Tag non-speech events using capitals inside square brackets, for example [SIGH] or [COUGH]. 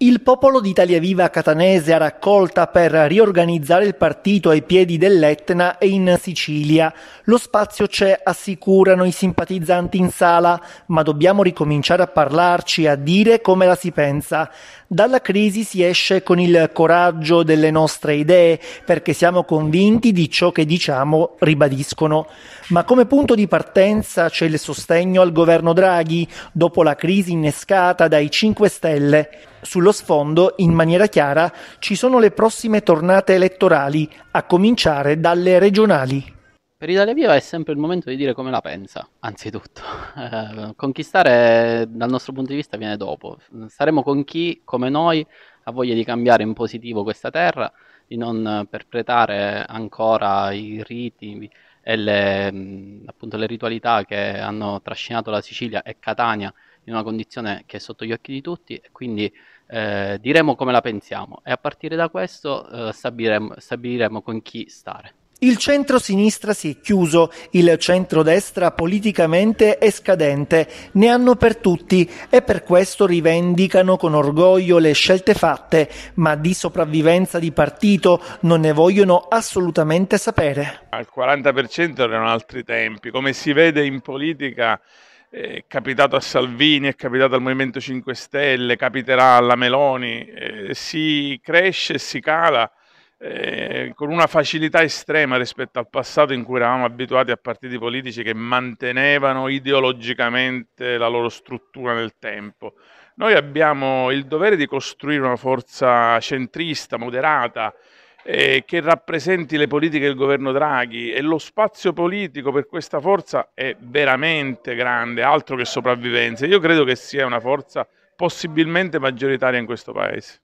Il popolo di Italia Viva catanese ha raccolta per riorganizzare il partito ai piedi dell'Etna e in Sicilia. Lo spazio c'è, assicurano i simpatizzanti in sala, ma dobbiamo ricominciare a parlarci, a dire come la si pensa. Dalla crisi si esce con il coraggio delle nostre idee, perché siamo convinti di ciò che diciamo, ribadiscono. Ma come punto di partenza c'è il sostegno al governo Draghi, dopo la crisi innescata dai 5 Stelle sullo sfondo, in maniera chiara, ci sono le prossime tornate elettorali, a cominciare dalle regionali. Per Italia Viva è sempre il momento di dire come la pensa, anzitutto. [LAUGHS] Eh, conquistare dal nostro punto di vista viene dopo. Saremo con chi, come noi, ha voglia di cambiare in positivo questa terra, di non perpetrare ancora i riti e le, mm, appunto, le ritualità che hanno trascinato la Sicilia e Catania in una condizione che è sotto gli occhi di tutti, quindi eh, diremo come la pensiamo e a partire da questo eh, stabiliremo, stabiliremo con chi stare. Il centro-sinistra si è chiuso, il centro-destra politicamente è scadente, ne hanno per tutti e per questo rivendicano con orgoglio le scelte fatte, ma di sopravvivenza di partito non ne vogliono assolutamente sapere. Al 40% erano altri tempi, come si vede in politica è capitato a Salvini, è capitato al Movimento 5 Stelle, capiterà alla Meloni, eh, si cresce e si cala eh, con una facilità estrema rispetto al passato in cui eravamo abituati a partiti politici che mantenevano ideologicamente la loro struttura nel tempo. Noi abbiamo il dovere di costruire una forza centrista, moderata, eh, che rappresenti le politiche del governo Draghi e lo spazio politico per questa forza è veramente grande, altro che sopravvivenza. Io credo che sia una forza possibilmente maggioritaria in questo Paese.